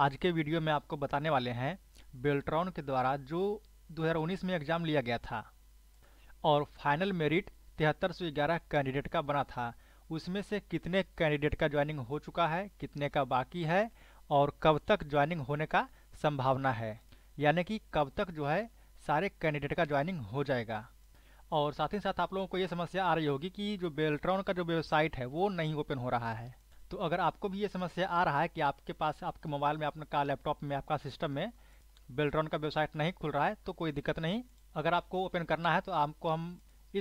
आज के वीडियो में आपको बताने वाले हैं बेल्ट्रॉन के द्वारा जो 2019 में एग्ज़ाम लिया गया था और फाइनल मेरिट तिहत्तर सौ ग्यारह कैंडिडेट का बना था उसमें से कितने कैंडिडेट का ज्वाइनिंग हो चुका है कितने का बाकी है और कब तक ज्वाइनिंग होने का संभावना है यानी कि कब तक जो है सारे कैंडिडेट का ज्वाइनिंग हो जाएगा और साथ ही साथ आप लोगों को ये समस्या आ रही होगी कि जो बेल्ट्रॉन का जो वेबसाइट है वो नहीं ओपन हो रहा है तो अगर आपको भी ये समस्या आ रहा है कि आपके पास आपके मोबाइल में आपका लैपटॉप में आपका सिस्टम में बेल्ट्रॉन का वेबसाइट नहीं खुल रहा है तो कोई दिक्कत नहीं अगर आपको ओपन करना है तो आपको हम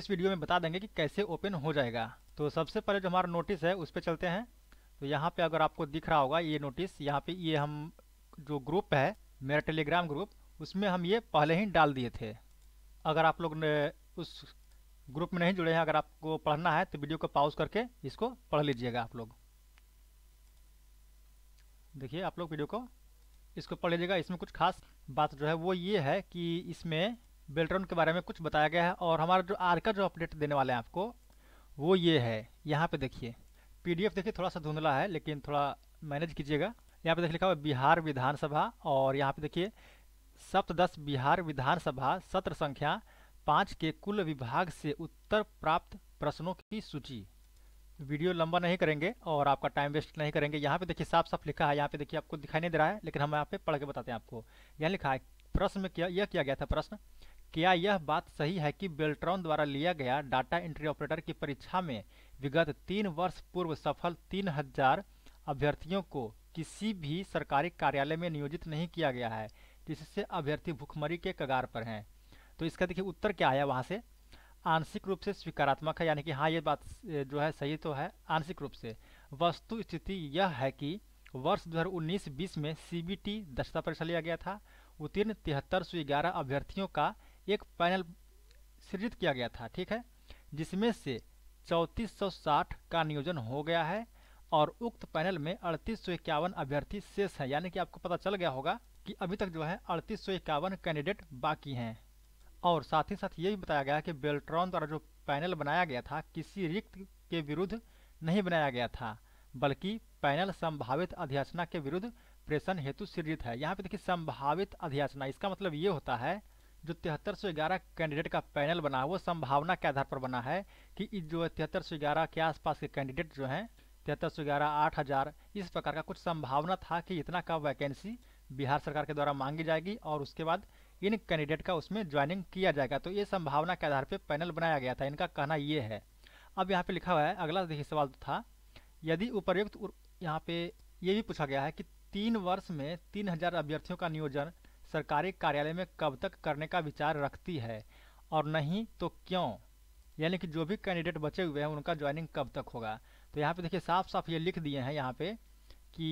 इस वीडियो में बता देंगे कि कैसे ओपन हो जाएगा तो सबसे पहले जो हमारा नोटिस है उस पर चलते हैं तो यहाँ पर अगर आपको दिख रहा होगा ये नोटिस यहाँ पर ये हम जो ग्रुप है मेरा टेलीग्राम ग्रुप उसमें हम ये पहले ही डाल दिए थे अगर आप लोग उस ग्रुप में नहीं जुड़े हैं अगर आपको पढ़ना है तो वीडियो को पाउज करके इसको पढ़ लीजिएगा आप लोग देखिए आप लोग वीडियो को इसको पढ़ लीजिएगा इसमें कुछ खास बात जो है वो ये है कि इसमें बेल्ट्रॉन के बारे में कुछ बताया गया है और हमारा जो आर का जो अपडेट देने वाले हैं आपको वो ये है यहाँ पे देखिए पीडीएफ देखिए थोड़ा सा धुंधला है लेकिन थोड़ा मैनेज कीजिएगा यहाँ पे देख लिखा हुआ बिहार विधानसभा और यहाँ पे देखिए सप्तश बिहार विधानसभा सत्र संख्या पाँच के कुल विभाग से उत्तर प्राप्त प्रश्नों की सूची वीडियो लंबा नहीं करेंगे और आपका टाइम वेस्ट नहीं करेंगे यहाँ पे देखिए साफ साफ लिखा है यहाँ पे देखिए आपको दिखाई नहीं दे रहा है लेकिन हम यहाँ पे पढ़ के बताते हैं आपको यहाँ लिखा है प्रश्न में किया यह किया गया था प्रश्न क्या यह बात सही है कि बेल्ट्रॉन द्वारा लिया गया डाटा एंट्री ऑपरेटर की परीक्षा में विगत तीन वर्ष पूर्व सफल तीन हजार अभ्यर्थियों को किसी भी सरकारी कार्यालय में नियोजित नहीं किया गया है जिससे अभ्यर्थी भुखमरी के कगार पर हैं तो इसका देखिए उत्तर क्या आया वहाँ से आंशिक रूप से स्वीकारात्मक है यानी कि हाँ ये बात जो है सही तो है आंशिक रूप से वस्तु स्थिति यह है कि वर्ष 2019-20 में सीबीटी दक्षता परीक्षा लिया गया था उत्तीर्ण तिहत्तर सौ ग्यारह अभ्यर्थियों का एक पैनल सृजित किया गया था ठीक है जिसमें से 3460 का नियोजन हो गया है और उक्त पैनल में अड़तीस अभ्यर्थी शेष हैं यानी कि आपको पता चल गया होगा कि अभी तक जो है अड़तीस कैंडिडेट बाकी हैं और साथ ही साथ ये भी बताया गया कि बेल्ट्रॉन द्वारा जो पैनल बनाया गया था किसी रिक्त के विरुद्ध नहीं बनाया गया था बल्कि पैनल संभावित अध्याचना के विरुद्ध प्रेषण हेतु सृजित है यहाँ पे देखिए संभावित अध्याचना इसका मतलब ये होता है जो तिहत्तर सौ ग्यारह कैंडिडेट का पैनल बना है वो संभावना के आधार पर बना है कि जो तिहत्तर सौ ग्यारह के आसपास के कैंडिडेट जो हैं तिहत्तर सौ ग्यारह आठ हज़ार इस प्रकार का कुछ संभावना था कि इतना का वैकेंसी बिहार सरकार के द्वारा मांगी जाएगी और उसके बाद इन कैंडिडेट का उसमें ज्वाइनिंग किया जाएगा तो ये संभावना के आधार पर पैनल बनाया गया था इनका कहना ये है अब यहाँ पे लिखा हुआ है अगला देखिए सवाल तो था यदि उपर्युक्त यहाँ पे ये भी पूछा गया है कि तीन वर्ष में तीन हजार अभ्यर्थियों का नियोजन सरकारी कार्यालय में कब तक करने का विचार रखती है और नहीं तो क्यों यानी कि जो भी कैंडिडेट बचे हुए हैं उनका ज्वाइनिंग कब तक होगा तो यहाँ पे देखिए साफ साफ ये लिख दिए हैं यहाँ पे कि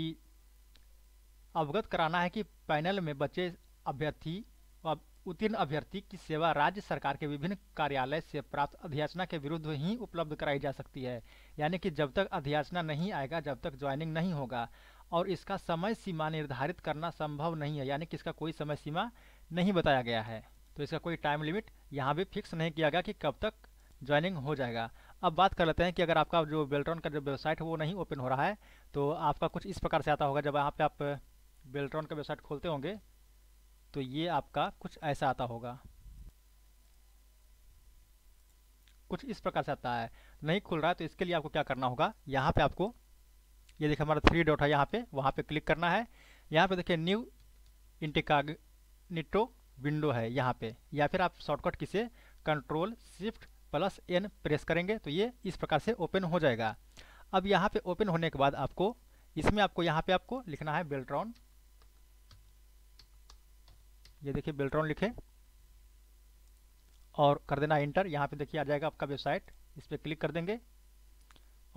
अवगत कराना है कि पैनल में बचे अभ्यर्थी उत्तीर्ण अभ्यर्थी की सेवा राज्य सरकार के विभिन्न कार्यालय से प्राप्त अध्याचना के विरुद्ध ही उपलब्ध कराई जा सकती है यानी कि जब तक अध्याचना नहीं आएगा जब तक ज्वाइनिंग नहीं होगा और इसका समय सीमा निर्धारित करना संभव नहीं है यानी कि इसका कोई समय सीमा नहीं बताया गया है तो इसका कोई टाइम लिमिट यहाँ भी फिक्स नहीं किया गया कि कब तक ज्वाइनिंग हो जाएगा अब बात कर लेते हैं कि अगर आपका जो बेल्ट्रॉन का जो वेबसाइट है वो नहीं ओपन हो रहा है तो आपका कुछ इस प्रकार से आता होगा जब यहाँ पे आप बेल्ट्रॉन का वेबसाइट खोलते होंगे तो ये आपका कुछ ऐसा आता होगा कुछ इस प्रकार से आता है नहीं खुल रहा है तो इसके लिए आपको क्या करना होगा यहाँ पे आपको ये देखिए हमारा थ्री डॉट है यहाँ पे वहाँ पे क्लिक करना है यहाँ पे देखिए न्यू इंटिकाग विंडो है यहाँ पे या फिर आप शॉर्टकट किसे control shift plus N press करेंगे तो ये इस प्रकार से ओपन हो जाएगा अब यहाँ पे ओपन होने के बाद आपको इसमें आपको यहाँ पे आपको लिखना है बेल्ट्रॉन ये देखिए बेल्ट्रॉन लिखे और कर देना इंटर यहाँ पे देखिए आ जाएगा आपका वेबसाइट इस पर क्लिक कर देंगे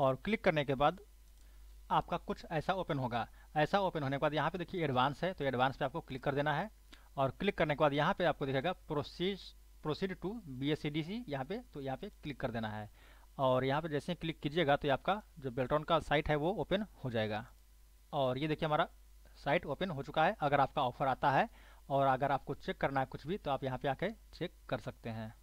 और क्लिक करने के बाद आपका कुछ ऐसा ओपन होगा ऐसा ओपन होने के बाद यहाँ पे देखिए एडवांस है तो एडवांस पे आपको क्लिक कर देना है और क्लिक करने के बाद यहाँ पे आपको दिखेगा प्रोसीज proceed to B S C D C यहाँ पे तो यहाँ पे क्लिक कर देना है और यहाँ पे जैसे क्लिक कीजिएगा तो आपका जो बेल्ट्रॉन का साइट है वो ओपन हो जाएगा और ये देखिए हमारा साइट ओपन हो चुका है अगर आपका ऑफर आता है और अगर आपको चेक करना है कुछ भी तो आप यहाँ पे आके चेक कर सकते हैं